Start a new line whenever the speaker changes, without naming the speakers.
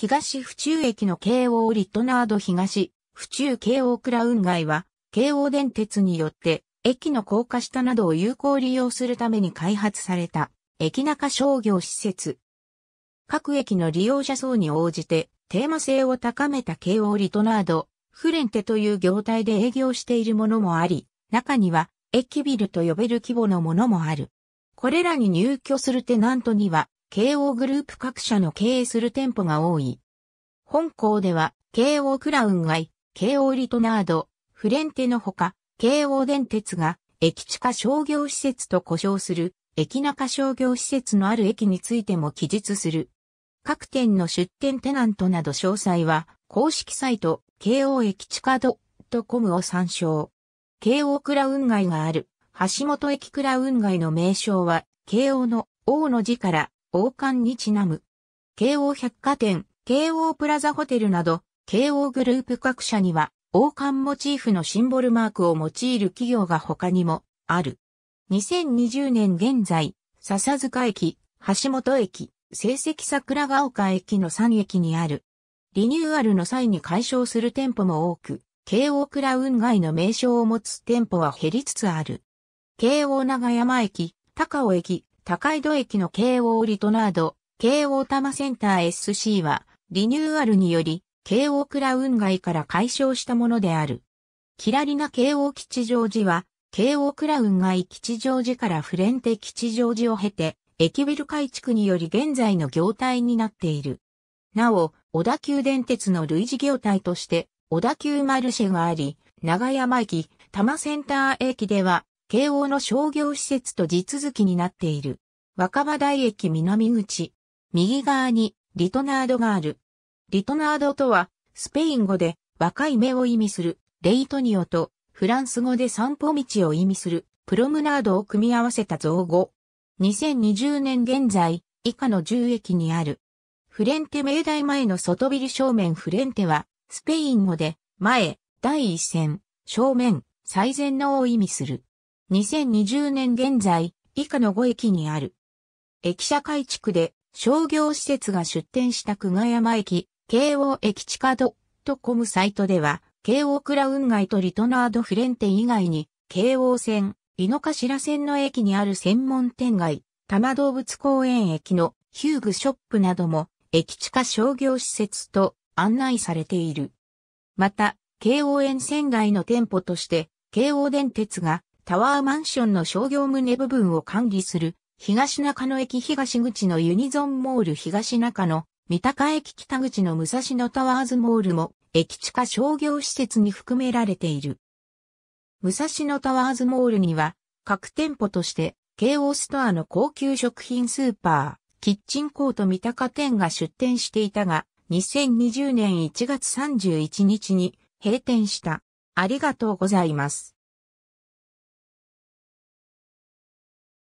東府中駅の京王リットナード東、府中京王クラウン街は、京王電鉄によって、駅の高架下などを有効利用するために開発された、駅中商業施設。各駅の利用者層に応じて、テーマ性を高めた京王リトナード、フレンテという業態で営業しているものもあり、中には、駅ビルと呼べる規模のものもある。これらに入居するテナントには、慶応グループ各社の経営する店舗が多い。本校では、慶応クラウン街、慶応リトナード、フレンテのほか、慶応電鉄が、駅地下商業施設と呼称する、駅中商業施設のある駅についても記述する。各店の出店テナントなど詳細は、公式サイト、慶応駅地下ドットコムを参照。慶応クラウン街がある、橋本駅クラウン街の名称は、慶応の王の字から王冠にちなむ。京王百貨店、京王プラザホテルなど、京王グループ各社には、王冠モチーフのシンボルマークを用いる企業が他にも、ある。2020年現在、笹塚駅、橋本駅、成績桜ヶ丘駅の3駅にある。リニューアルの際に解消する店舗も多く、京王クラウン街の名称を持つ店舗は減りつつある。京王長山駅、高尾駅、高井戸駅の京王リトナード、京王多摩センター SC は、リニューアルにより、京王クラウン街から解消したものである。キラリナ京王吉祥寺は、京王クラウン街吉祥寺からフレンテ吉祥寺を経て、駅ビル改築により現在の業態になっている。なお、小田急電鉄の類似業態として、小田急マルシェがあり、長山駅、多摩センター駅では、慶応の商業施設と地続きになっている。若葉台駅南口。右側にリトナードがある。リトナードとは、スペイン語で若い目を意味するレイトニオとフランス語で散歩道を意味するプロムナードを組み合わせた造語。2020年現在、以下の10駅にある。フレンテ明大前の外ビル正面フレンテは、スペイン語で、前、第一線、正面、最善のを意味する。2020年現在、以下の5駅にある。駅舎改築で商業施設が出店した久我山駅、京王駅地下ドットコムサイトでは、京王クラウン街とリトナードフレンテ以外に、京王線、井の頭線の駅にある専門店街、多摩動物公園駅のヒューグショップなども、駅地下商業施設と案内されている。また、京王沿線街の店舗として、京王電鉄がタワーマンションの商業棟部分を管理する、東中野駅東口のユニゾンモール東中野、三鷹駅北口の武蔵野タワーズモールも、駅地下商業施設に含められている。武蔵野タワーズモールには、各店舗として、京王ストアの高級食品スーパー、キッチンコート三鷹店が出店していたが、2020年1月31日に閉店した。ありがとうございます。